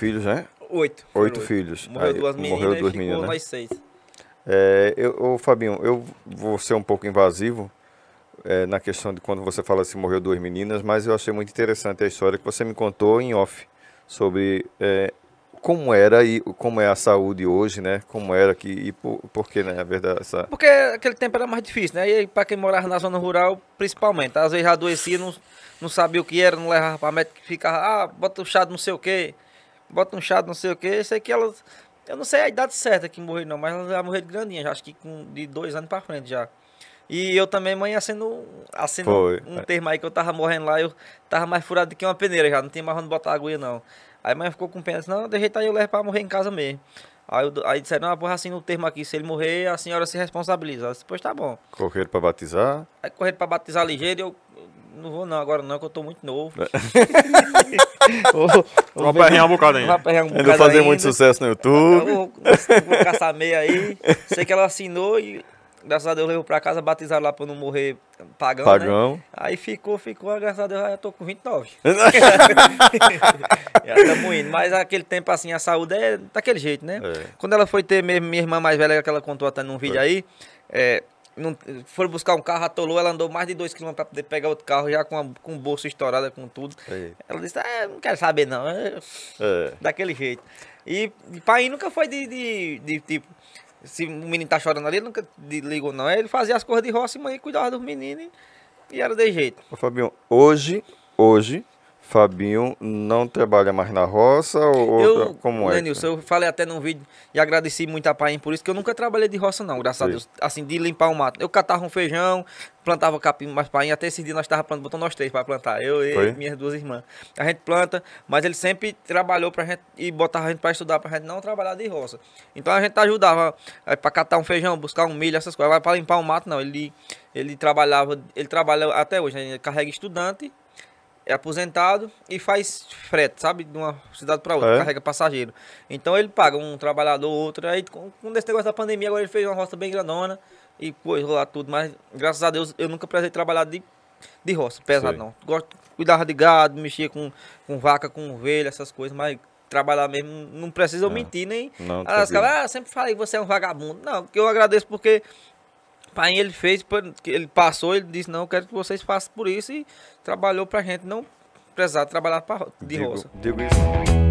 filhos, né? Oito. Oito, filhos. Morreu duas meninas, morreu duas ficou meninas, né? seis. É, eu, ô, Fabinho, eu vou ser um pouco invasivo é, na questão de quando você fala se assim, morreu duas meninas, mas eu achei muito interessante a história que você me contou em off sobre é, como era e como é a saúde hoje, né? Como era que e por, por que, né? A verdade, essa... Porque aquele tempo era mais difícil, né? E para quem morava na zona rural, principalmente. Às vezes adoecia, não, não sabia o que era, não levava para médico, ficava, ah, bota o chá não sei o quê bota um chá, não sei o que. Eu sei que elas. Eu não sei a idade certa que morreu, não, mas ela já morreu de grandinha, já, acho que com, de dois anos para frente já. E eu também, mãe, acendo, acendo um é. termo aí que eu tava morrendo lá, eu tava mais furado do que uma peneira já, não tinha mais onde botar aguinha, não. Aí a mãe ficou com pena, não, não, jeito aí, eu levo para morrer em casa mesmo. Aí, eu, aí disseram, não, porra, assim no termo aqui, se ele morrer, a senhora se responsabiliza. Eu disse, pois tá bom. Correram para batizar? Aí correram para batizar ligeiro, eu não vou não agora não, que eu tô muito novo. vou, vou aperrear um bocado ainda. Vou aperrear um bocado ainda. fazer muito sucesso no YouTube. Eu vou, vou caçar meia aí. Sei que ela assinou e graças a Deus levou pra casa, batizaram lá pra não morrer pagão, né? pagão. Né? Aí ficou, ficou, graças a Deus já tô com 29. já estamos indo, mas aquele tempo assim, a saúde é daquele jeito, né? É. Quando ela foi ter minha irmã mais velha, que ela contou até num vídeo aí, é, não, buscar um carro, atolou, ela andou mais de dois quilômetros para poder pegar outro carro, já com, a, com bolso estourado com tudo. É. Ela disse, ah, não quero saber não, é. daquele jeito. E, pai nunca foi de, de, de, tipo, se o menino tá chorando ali, nunca ligou não, ele fazia as coisas de roça e mãe cuidava dos meninos e, e era de jeito. Ô Fabinho, hoje, hoje, Fabinho não trabalha mais na roça ou eu, outra, como é? eu falei até num vídeo e agradeci muito a pai, por isso, que eu nunca trabalhei de roça não, graças Sim. a Deus. Assim, de limpar o mato. Eu catava um feijão, plantava capim, mas pai até esse dia nós estávamos plantando, botando nós três para plantar, eu e minhas duas irmãs. A gente planta, mas ele sempre trabalhou pra gente e botava a gente para estudar, pra gente não trabalhar de roça. Então a gente ajudava eh, para catar um feijão, buscar um milho, essas coisas. Mas para limpar o mato não, ele, ele trabalhava, ele trabalha até hoje, ele carrega estudante é aposentado e faz frete, sabe? De uma cidade para outra, é. carrega passageiro. Então ele paga um trabalhador, outro. Aí com, com esse negócio da pandemia, agora ele fez uma roça bem grandona e pôs lá tudo. Mas graças a Deus eu nunca precisei trabalhar de, de roça, pesado não. Gosto, cuidava de gado, mexia com, com vaca, com ovelha, essas coisas, mas trabalhar mesmo, não precisa eu mentir, nem. Não, as caras, ah, sempre falei que você é um vagabundo. Não, que eu agradeço porque pai ele fez, ele passou, ele disse, não, eu quero que vocês façam por isso e trabalhou pra gente não precisar trabalhar pra, de digo, roça. Digo isso.